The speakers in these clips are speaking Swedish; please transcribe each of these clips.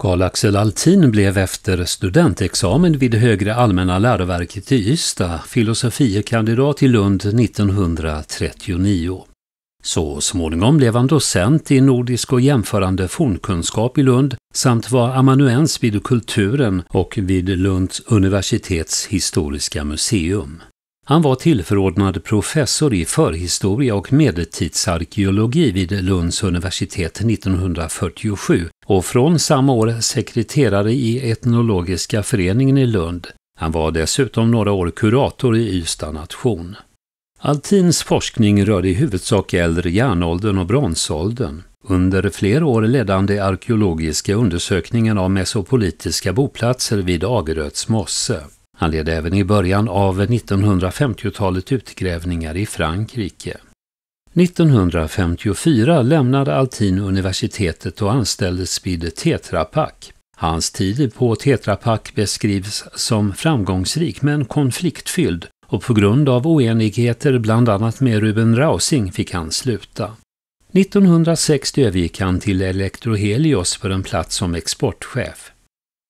Karl-Axel Altin blev efter studentexamen vid Högre allmänna läroverket i Ystad filosofiekandidat i Lund 1939. Så småningom blev han docent i nordisk och jämförande fornkunskap i Lund samt var amanuens vid Kulturen och vid Lunds universitets historiska museum. Han var tillförordnad professor i förhistoria och medeltidsarkeologi vid Lunds universitet 1947 och från samma år sekreterare i Etnologiska föreningen i Lund. Han var dessutom några år kurator i Ystad nation. Altins forskning rörde i huvudsak äldre järnåldern och bronsåldern. Under flera år ledde han de arkeologiska undersökningarna av mesopolitiska boplatser vid Ageröts mosse. Han ledde även i början av 1950-talet utgrävningar i Frankrike. 1954 lämnade Altin universitetet och anställdes vid Tetra Pak. Hans tid på Tetra Pak beskrivs som framgångsrik men konfliktfylld och på grund av oenigheter bland annat med Ruben Rausing fick han sluta. 1960 övergick han till Elektrohelios för en plats som exportchef.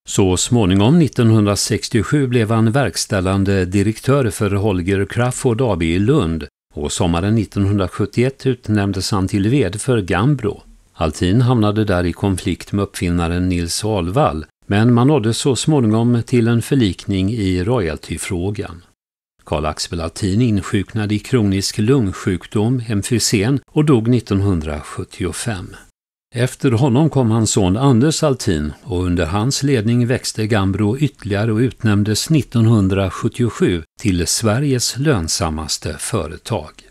Så småningom 1967 blev han verkställande direktör för Holger Crafoord AB i Lund och sommaren 1971 utnämndes han till VD för Gambro. Altin hamnade där i konflikt med uppfinnaren Nils Ahlvall, men man nådde så småningom till en förlikning i royaltyfrågan. Carl Axel Altin insjuknade i kronisk lungsjukdom, emfysen, och dog 1975. Efter honom kom hans son Anders Saltin och under hans ledning växte Gambro ytterligare och utnämndes 1977 till Sveriges lönsammaste företag.